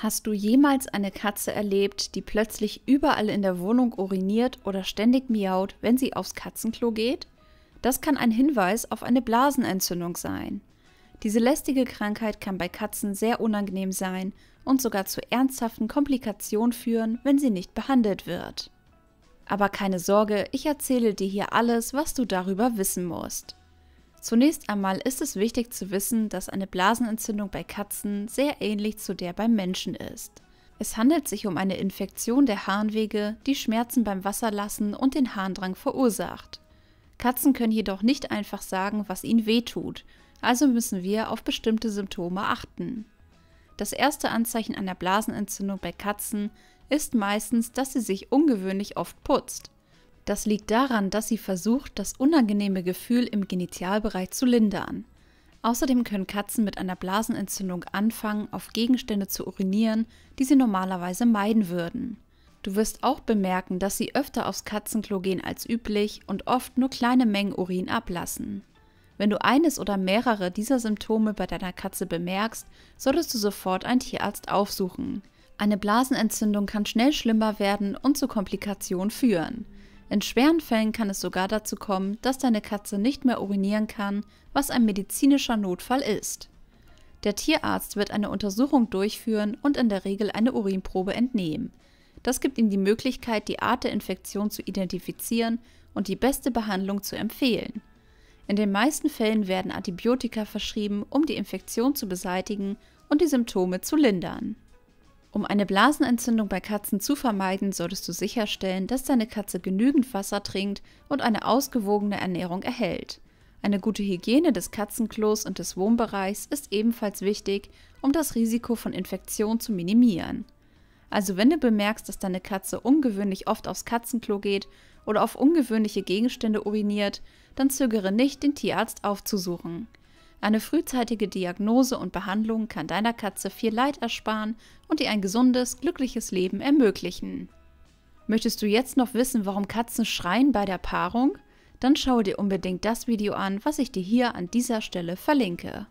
Hast du jemals eine Katze erlebt, die plötzlich überall in der Wohnung uriniert oder ständig miaut, wenn sie aufs Katzenklo geht? Das kann ein Hinweis auf eine Blasenentzündung sein. Diese lästige Krankheit kann bei Katzen sehr unangenehm sein und sogar zu ernsthaften Komplikationen führen, wenn sie nicht behandelt wird. Aber keine Sorge, ich erzähle dir hier alles, was du darüber wissen musst. Zunächst einmal ist es wichtig zu wissen, dass eine Blasenentzündung bei Katzen sehr ähnlich zu der beim Menschen ist. Es handelt sich um eine Infektion der Harnwege, die Schmerzen beim Wasserlassen und den Harndrang verursacht. Katzen können jedoch nicht einfach sagen, was ihnen wehtut, also müssen wir auf bestimmte Symptome achten. Das erste Anzeichen einer Blasenentzündung bei Katzen ist meistens, dass sie sich ungewöhnlich oft putzt. Das liegt daran, dass sie versucht, das unangenehme Gefühl im Genitalbereich zu lindern. Außerdem können Katzen mit einer Blasenentzündung anfangen, auf Gegenstände zu urinieren, die sie normalerweise meiden würden. Du wirst auch bemerken, dass sie öfter aufs Katzenklo gehen als üblich und oft nur kleine Mengen Urin ablassen. Wenn du eines oder mehrere dieser Symptome bei deiner Katze bemerkst, solltest du sofort einen Tierarzt aufsuchen. Eine Blasenentzündung kann schnell schlimmer werden und zu Komplikationen führen. In schweren Fällen kann es sogar dazu kommen, dass deine Katze nicht mehr urinieren kann, was ein medizinischer Notfall ist. Der Tierarzt wird eine Untersuchung durchführen und in der Regel eine Urinprobe entnehmen. Das gibt ihm die Möglichkeit, die Art der Infektion zu identifizieren und die beste Behandlung zu empfehlen. In den meisten Fällen werden Antibiotika verschrieben, um die Infektion zu beseitigen und die Symptome zu lindern. Um eine Blasenentzündung bei Katzen zu vermeiden, solltest du sicherstellen, dass deine Katze genügend Wasser trinkt und eine ausgewogene Ernährung erhält. Eine gute Hygiene des Katzenklos und des Wohnbereichs ist ebenfalls wichtig, um das Risiko von Infektion zu minimieren. Also wenn du bemerkst, dass deine Katze ungewöhnlich oft aufs Katzenklo geht oder auf ungewöhnliche Gegenstände uriniert, dann zögere nicht, den Tierarzt aufzusuchen. Eine frühzeitige Diagnose und Behandlung kann deiner Katze viel Leid ersparen und ihr ein gesundes, glückliches Leben ermöglichen. Möchtest du jetzt noch wissen, warum Katzen schreien bei der Paarung? Dann schaue dir unbedingt das Video an, was ich dir hier an dieser Stelle verlinke.